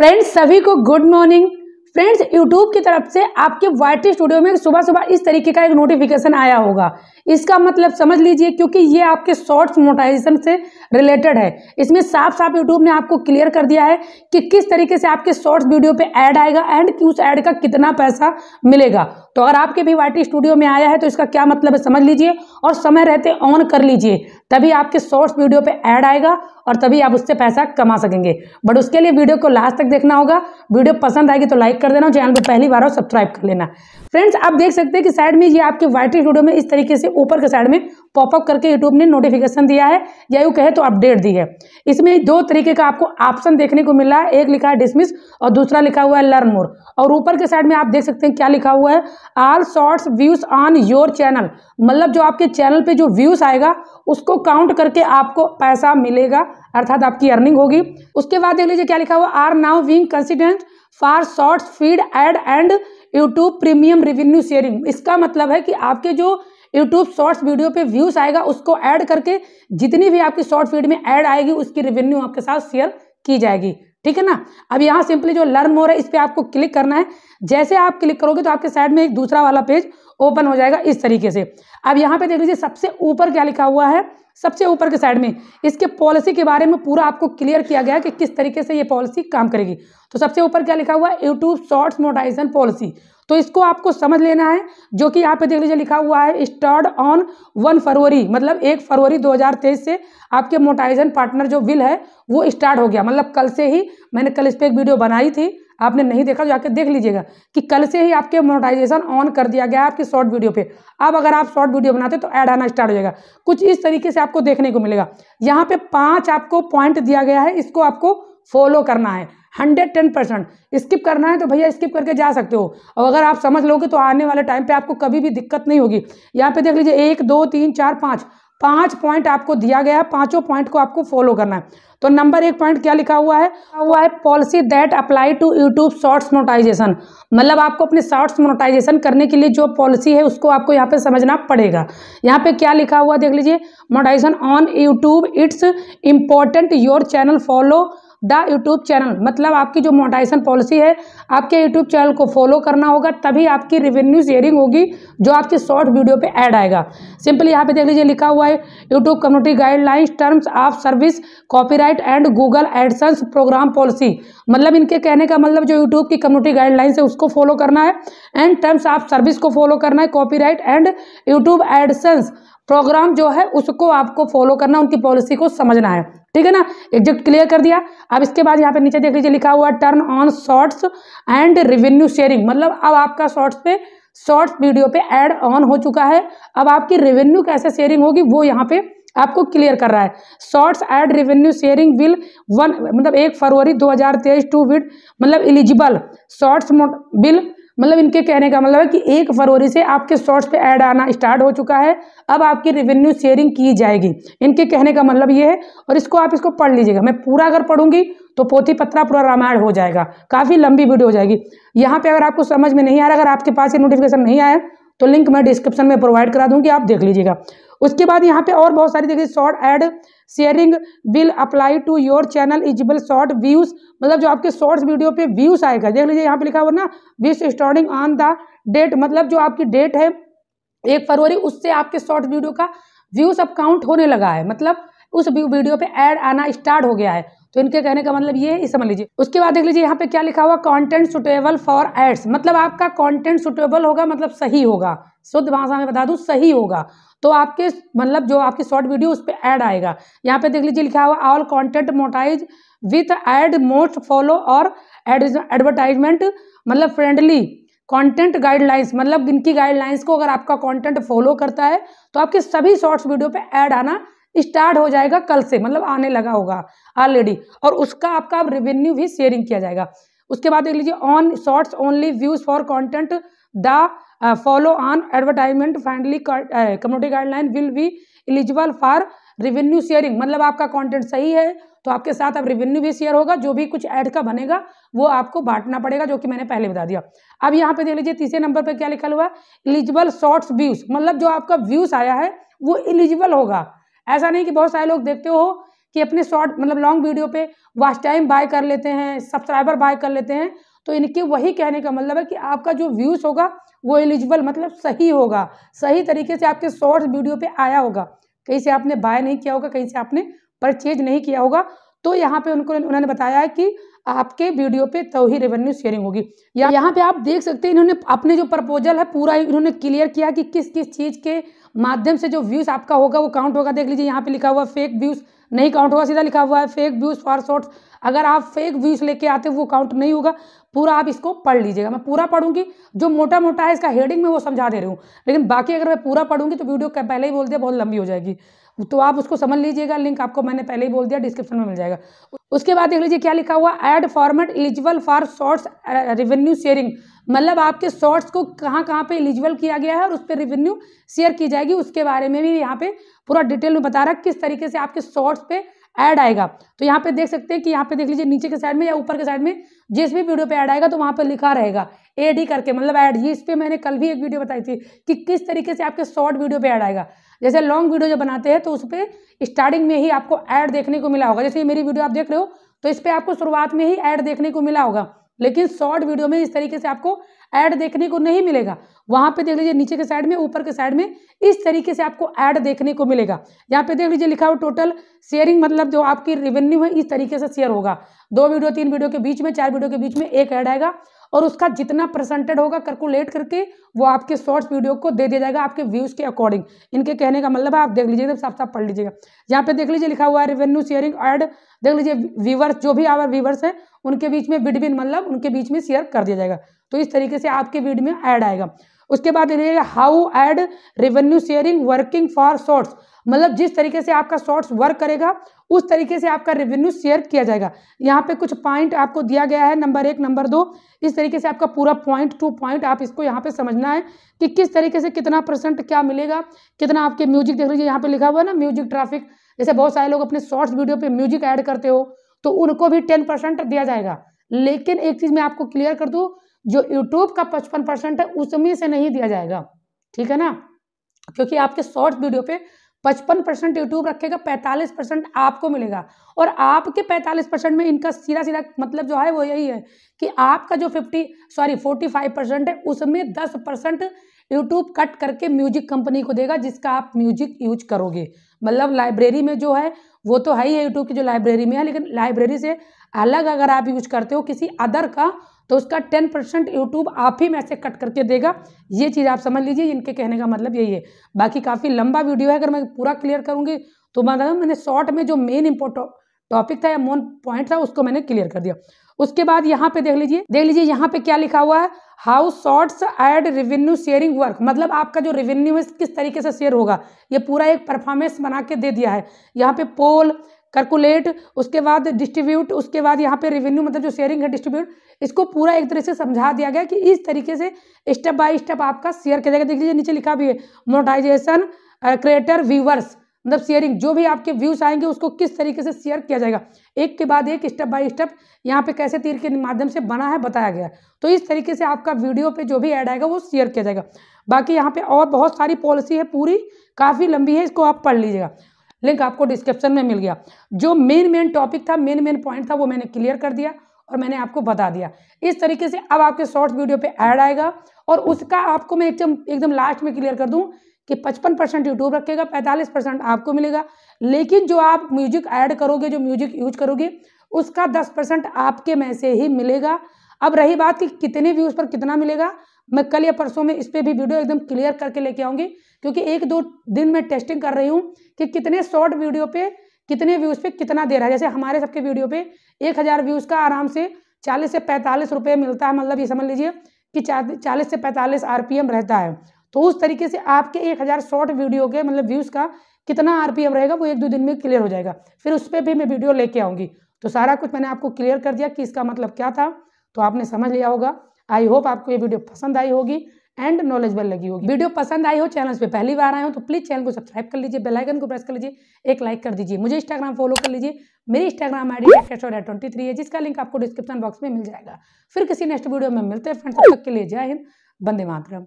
friends सभी को good morning friends YouTube की तरफ से आपके वाइट स्टूडियो में सुबह सुबह इस तरीके का एक नोटिफिकेशन आया होगा इसका मतलब समझ लीजिए क्योंकि ये आपके शॉर्ट्स मोटाइजेशन से रिलेटेड है इसमें साफ साफ यूट्यूब ने आपको क्लियर कर दिया है कि किस तरीके से आपके शॉर्ट्स वीडियो पे ऐड आएगा एंड कि उस ऐड का कितना पैसा मिलेगा तो अगर आपके भी वाई स्टूडियो में आया है तो इसका क्या मतलब है समझ लीजिए और समय रहते ऑन कर लीजिए तभी आपके शॉर्ट्स वीडियो पे ऐड आएगा और तभी आप उससे पैसा कमा सकेंगे बट उसके लिए वीडियो को लास्ट तक देखना होगा वीडियो पसंद आएगी तो लाइक कर देना चैनल पर पहली बार और सब्सक्राइब कर लेना फ्रेंड्स आप देख सकते हैं कि साइड में ये आपके वाई स्टूडियो में इस तरीके से ऊपर के साइड में पॉपअप करके यूट्यूब ने नोटिफिकेशन दिया है या यू कहे तो अपडेट दी है इसमें दो तरीके का आपको ऑप्शन देखने को मिला है एक लिखा है डिसमिस और दूसरा लिखा हुआ है लर्न मोर और ऊपर के साइड में आप देख सकते हैं क्या लिखा हुआ है all shorts views on your channel मतलब जो आपके चैनल पर जो व्यूज़ आएगा उसको काउंट करके आपको पैसा मिलेगा अर्थात आपकी अर्निंग होगी उसके बाद देख लीजिए क्या लिखा हुआ are now being considered for shorts feed ad and YouTube premium revenue sharing इसका मतलब है कि आपके जो यूट्यूब शॉर्ट्स वीडियो पे व्यूज आएगा उसको ऐड करके जितनी भी आपकी शॉर्ट फीड में ऐड आएगी उसकी रेवेन्यू आपके साथ शेयर की जाएगी ठीक है ना अब यहाँ सिंपली जो लर्न मोर है इस पर आपको क्लिक करना है जैसे आप क्लिक करोगे तो आपके साइड में एक दूसरा वाला पेज ओपन हो जाएगा इस तरीके से अब यहाँ पे देख लीजिए सबसे ऊपर क्या लिखा हुआ है सबसे ऊपर के साइड में इसके पॉलिसी के बारे में पूरा आपको क्लियर किया गया कि किस तरीके से ये पॉलिसी काम करेगी तो सबसे ऊपर क्या लिखा हुआ है यूट्यूब शॉर्ट्स मोटाइजन पॉलिसी तो इसको आपको समझ लेना है जो कि यहाँ पे देख लीजिए लिखा हुआ है स्टार्ट ऑन वन फरवरी मतलब एक फरवरी 2023 से आपके मोटाइजन पार्टनर जो विल है वो स्टार्ट हो गया मतलब कल से ही मैंने कल इस पर एक वीडियो बनाई थी आपने नहीं देखा तो देख लीजिएगा कि कल से ही आपके मोनोटाइजेशन ऑन कर दिया गया है आपकी शॉर्ट वीडियो पे अब अगर आप शॉर्ट वीडियो बनाते तो ऐड आना स्टार्ट हो जाएगा कुछ इस तरीके से आपको देखने को मिलेगा यहाँ पे पांच आपको पॉइंट दिया गया है इसको आपको फॉलो करना है हंड्रेड टेन परसेंट स्किप करना है तो भैया स्किप करके जा सकते हो और अगर आप समझ लोगे तो आने वाले टाइम पे आपको कभी भी दिक्कत नहीं होगी यहाँ पे देख लीजिए एक दो तीन चार पाँच पांच पॉइंट आपको दिया गया है पांचों पॉइंट को आपको फॉलो करना है तो नंबर एक पॉइंट क्या लिखा हुआ है हुआ है policy that apply to YouTube shorts monetization मतलब आपको अपने शॉर्ट्स मोनोटाइजेशन करने के लिए जो पॉलिसी है उसको आपको यहाँ पे समझना पड़ेगा यहाँ पे क्या लिखा हुआ देख लीजिए monetization on YouTube it's important your channel follow the YouTube channel मतलब आपकी जो मोटाइजेशन पॉलिसी है आपके यूट्यूब चैनल को फॉलो करना होगा तभी आपकी रिवेन्यू शेयरिंग होगी जो आपके शॉर्ट वीडियो पे ऐड आएगा सिंपली यहाँ पे देख लीजिए लिखा हुआ है YouTube community guidelines terms of service copyright and Google AdSense program policy मतलब इनके कहने का मतलब जो यूट्यूब की कम्युनिटी गाइडलाइंस है उसको फॉलो करना है एंड टर्म्स ऑफ सर्विस को फॉलो करना है copy and YouTube AdSense program जो है उसको आपको फॉलो करना उनकी पॉलिसी को समझना है ठीक है ना एग्जेक्ट क्लियर कर दिया अब इसके बाद यहाँ पे नीचे देख लीजिए लिखा हुआ turn on shorts and revenue sharing मतलब अब आपका शॉर्ट्स पे शॉर्ट्स वीडियो पे एड ऑन हो चुका है अब आपकी रेवेन्यू कैसे शेयरिंग होगी वो यहाँ पे आपको क्लियर कर रहा है shorts ad revenue sharing bill one मतलब एक फरवरी 2023 टू विड मतलब एलिजिबल शॉर्ट्स बिल मतलब इनके कहने का मतलब है कि एक फरवरी से आपके शॉर्ट्स पे ऐड आना स्टार्ट हो चुका है अब आपकी रेवेन्यू शेयरिंग की जाएगी इनके कहने का मतलब ये है और इसको आप इसको पढ़ लीजिएगा मैं पूरा अगर पढ़ूंगी तो पोथी पत्रा पूरा रामायण हो जाएगा काफ़ी लंबी वीडियो हो जाएगी यहाँ पे अगर आपको समझ में नहीं आ रहा अगर आपके पास ये नोटिफिकेशन नहीं आया तो लिंक मैं डिस्क्रिप्शन में प्रोवाइड करा दूँगी आप देख लीजिएगा उसके बाद यहाँ पे और बहुत सारी देखिए short ad sharing will apply to your channel eligible short views मतलब जो आपके शॉर्ट्स वीडियो पे व्यूज आएगा देख लीजिए यहाँ पे लिखा हुआ ना views starting on the date मतलब जो आपकी डेट है एक फरवरी उससे आपके शॉर्ट वीडियो का व्यूज अब काउंट होने लगा है मतलब उस वीडियो पे ऐड आना स्टार्ट हो गया है तो इनके कहने का मतलब ये समझ लीजिए उसके बाद देख लीजिए यहाँ पे क्या लिखा हुआ कॉन्टेंट सुटेबल फॉर एड्स मतलब आपका कॉन्टेंट सुटेबल होगा मतलब सही होगा शुद्ध भाषा में बता दूँ सही होगा तो आपके मतलब जो आपकी शॉर्ट वीडियो उस पर ऐड आएगा यहाँ पे देख लीजिए लिखा हुआ all content monetize with ad must follow और एडवर्टाइजमेंट मतलब फ्रेंडली कंटेंट गाइडलाइंस मतलब इनकी गाइडलाइंस को अगर आपका कंटेंट फॉलो करता है तो आपके सभी शॉर्ट्स वीडियो पे ऐड आना स्टार्ट हो जाएगा कल से मतलब आने लगा होगा ऑलरेडी और उसका आपका रेवेन्यू भी शेयरिंग किया जाएगा उसके बाद देख लीजिए on shorts only views for content the follow on advertisement friendly community guideline will be eligible for revenue sharing मतलब आपका कंटेंट सही है तो आपके साथ अब रेवेन्यू भी शेयर होगा जो भी कुछ ऐड का बनेगा वो आपको बांटना पड़ेगा जो कि मैंने पहले बता दिया अब यहाँ पे देख लीजिए तीसरे नंबर पे क्या लिखा हुआ है एलिजिबल शॉर्ट्स व्यूज मतलब जो आपका व्यूज आया है वो इलिजिबल होगा ऐसा नहीं कि बहुत सारे लोग देखते हो कि अपने शॉर्ट मतलब लॉन्ग वीडियो पे वॉच टाइम बाय कर लेते हैं सब्सक्राइबर बाय कर लेते हैं तो इनके वही कहने का मतलब है कि आपका जो व्यूज़ होगा वो एलिजिबल मतलब सही होगा सही तरीके से आपके शॉर्ट्स वीडियो पे आया होगा कहीं से आपने बाय नहीं किया होगा कहीं से आपने परचेज नहीं किया होगा तो यहाँ पे उनको उन्होंने बताया है कि आपके वीडियो पे तो ही रेवेन्यू शेयरिंग होगी यहाँ पे आप देख सकते हैं इन्होंने अपने जो प्रपोजल है पूरा इन्होंने क्लियर किया कि किस किस चीज़ के माध्यम से जो व्यूज़ आपका होगा वो काउंट होगा देख लीजिए यहाँ पे लिखा हुआ फेक व्यूज़ नहीं काउंट होगा सीधा लिखा हुआ है फेक व्यूज़ फॉर शॉर्ट्स अगर आप फेक व्यूज़ लेके आते वो काउंट नहीं होगा पूरा आप इसको पढ़ लीजिएगा मैं पूरा पढ़ूंगी जो मोटा मोटा है इसका हेडिंग में वो समझा दे रही हूँ लेकिन बाकी अगर मैं पूरा पढ़ूंगी तो वीडियो पहले ही बोल दिया बहुत लंबी हो जाएगी तो आप उसको समझ लीजिएगा लिंक आपको मैंने पहले ही बोल दिया डिस्क्रिप्शन में मिल जाएगा उसके बाद देख लीजिए क्या लिखा हुआ ad format eligible for shorts revenue sharing मतलब आपके शॉर्ट्स को कहाँ कहाँ पे एलिजिबल किया गया है और उस पर रेवेन्यू शेयर की जाएगी उसके बारे में भी यहाँ पे पूरा डिटेल में बता रहा है किस तरीके से आपके शॉर्ट्स पे ऐड आएगा तो यहाँ पे देख सकते हैं कि यहाँ पे देख लीजिए नीचे के साइड में या ऊपर के साइड में जिस भी वीडियो पे ऐड आएगा तो वहाँ पे लिखा रहेगा एड ही करके मतलब ऐड ये इस पर मैंने कल भी एक वीडियो बताई थी कि किस तरीके से आपके शॉर्ट वीडियो पे ऐड आएगा जैसे लॉन्ग वीडियो जब बनाते हैं तो उस पर स्टार्टिंग में ही आपको ऐड देखने को मिला होगा जैसे मेरी वीडियो आप देख रहे हो तो इस पर आपको शुरुआत में ही ऐड देखने को मिला होगा लेकिन शॉर्ट वीडियो में इस तरीके से आपको ऐड देखने को नहीं मिलेगा वहां पे देख लीजिए नीचे के साइड में ऊपर के साइड में इस तरीके से आपको ऐड देखने को मिलेगा यहाँ पे देख लीजिए लिखा हो टोटल शेयरिंग मतलब जो आपकी रेवेन्यू है इस तरीके से शेयर होगा दो वीडियो तीन वीडियो के बीच में चार वीडियो के बीच में एक ऐड आएगा और उसका जितना परसेंटेड होगा कैलकुलेट करके वो आपके शॉर्ट्स वीडियो को दे दिया जाएगा आपके व्यूज़ के अकॉर्डिंग इनके कहने का मतलब आप देख लीजिएगा साफ साफ पढ़ लीजिएगा यहाँ पे देख लीजिए लिखा हुआ है रेवेन्यू शेयरिंग एड देख लीजिए व्यूवर्स जो भी आवर व्यूवर्स हैं उनके बीच में बिटवीन मतलब उनके बीच में शेयर कर दिया जाएगा तो इस तरीके से आपके वीडियो में ऐड आएगा उसके बाद देखिएगा how ad revenue sharing working for shorts मतलब जिस तरीके से आपका शॉर्ट्स वर्क करेगा उस तरीके से आपका रेवेन्यू शेयर किया जाएगा यहाँ पे कुछ पॉइंट आपको दिया गया है नंबर एक नंबर दो इस तरीके से आपका पूरा पॉइंट टू पॉइंट आप इसको यहाँ पे समझना है कि किस तरीके से कितना परसेंट क्या मिलेगा कितना आपके म्यूजिक देख लीजिए यहाँ पे लिखा हुआ है ना म्यूजिक ट्राफिक जैसे बहुत सारे लोग अपने शॉर्ट्स वीडियो पे म्यूजिक ऐड करते हो तो उनको भी टेन परसेंट दिया जाएगा लेकिन एक चीज़ मैं आपको क्लियर कर दूँ जो यूट्यूब का पचपन परसेंट है उसमें से नहीं दिया जाएगा ठीक है ना क्योंकि आपके शॉर्ट वीडियो पे पचपन परसेंट यूट्यूब रखेगा पैंतालीस परसेंट आपको मिलेगा और आपके पैंतालीस परसेंट में इनका सीधा सीधा मतलब जो है वो यही है कि आपका जो fifty sorry forty five percent है उसमें दस परसेंट यूट्यूब कट करके म्यूजिक कंपनी को देगा जिसका आप म्यूजिक यूज करोगे मतलब लाइब्रेरी में जो है वो तो है ही है यूट्यूब की जो लाइब्रेरी में है लेकिन लाइब्रेरी से अलग अगर आप यूज करते हो किसी अदर का तो उसका टेन परसेंट यूट्यूब आप ही में से कट करके देगा ये चीज़ आप समझ लीजिए इनके कहने का मतलब यही है बाकी काफ़ी लंबा वीडियो है अगर मैं पूरा क्लियर करूँगी तो मतलब मैंने शॉर्ट में जो मेन इम्पोर्ट टॉपिक था या मोन पॉइंट था उसको मैंने क्लियर कर दिया उसके बाद यहाँ पे देख लीजिए देख लीजिए यहाँ पे क्या लिखा हुआ है how shorts ad revenue sharing work मतलब आपका जो रेवेन्यू है किस तरीके से शेयर होगा ये पूरा एक परफॉर्मेंस बना के दे दिया है यहाँ पे पोल कैलकुलेट उसके बाद डिस्ट्रीब्यूट उसके बाद यहाँ पे रेवेन्यू मतलब जो शेयरिंग है डिस्ट्रीब्यूट इसको पूरा एक तरह से समझा दिया गया कि इस तरीके से स्टेप बाय स्टेप आपका शेयर किया जाएगा देख लीजिए नीचे लिखा भी है मोनोटाइजेशन क्रिएटर व्यूवर्स मतलब शेयरिंग जो भी आपके व्यूज आएंगे उसको किस तरीके से शेयर किया जाएगा एक के बाद एक स्टेप बाय स्टेप यहाँ पे कैसे तीर के माध्यम से बना है बताया गया तो इस तरीके से आपका वीडियो पे जो भी ऐड आएगा वो शेयर किया जाएगा बाकी यहाँ पे और बहुत सारी पॉलिसी है पूरी काफ़ी लंबी है इसको आप पढ़ लीजिएगा लिंक आपको डिस्क्रिप्शन में मिल गया जो मेन मेन टॉपिक था मेन मेन पॉइंट था वो मैंने क्लियर कर दिया और मैंने आपको बता दिया इस तरीके से अब आपके शॉर्ट वीडियो पे ऐड आएगा और उसका आपको मैं एकदम एकदम लास्ट में क्लियर कर दूं कि 55 परसेंट यूट्यूब रखेगा 45 परसेंट आपको मिलेगा लेकिन जो आप म्यूजिक ऐड करोगे जो म्यूजिक यूज करोगे उसका 10 परसेंट आपके में से ही मिलेगा अब रही बात कि कितने व्यूज़ पर कितना मिलेगा मैं कल या परसों में इस पर भी वीडियो एकदम क्लियर करके लेके आऊँगी क्योंकि एक दो दिन में टेस्टिंग कर रही हूँ कि कितने शॉर्ट वीडियो पे कितने व्यूज़ पे कितना दे रहा है जैसे हमारे सबके वीडियो पे एक व्यूज़ का आराम से चालीस से पैंतालीस रुपये मिलता है मतलब ये समझ लीजिए कि चालीस से पैंतालीस आर रहता है तो उस तरीके से आपके एक हज़ार शॉर्ट वीडियो के मतलब व्यूज़ का कितना आरपीएम रहेगा वो एक दो दिन में क्लियर हो जाएगा फिर उस पर भी मैं वीडियो लेके आऊँगी तो सारा कुछ मैंने आपको क्लियर कर दिया कि इसका मतलब क्या था तो आपने समझ लिया होगा आई होप आपको ये वीडियो पसंद आई होगी एंड नॉलेजबल लगी होगी वीडियो पसंद आई हो चैनल पे पहली बार आए हो तो प्लीज चैनल को सब्सक्राइब कर लीजिए बेल आइकन को प्रेस कर लीजिए एक लाइक कर दीजिए मुझे इंस्टाग्राम फॉलो कर लीजिए मेरी Instagram ID D twenty three है जिसका लिंक आपको डिस्क्रिप्शन बॉक्स में मिल जाएगा फिर किसी नेक्स्ट वीडियो में मिलते हैं फ्रेंड्स तब तक के लिए जय हिंद बंदे मातरम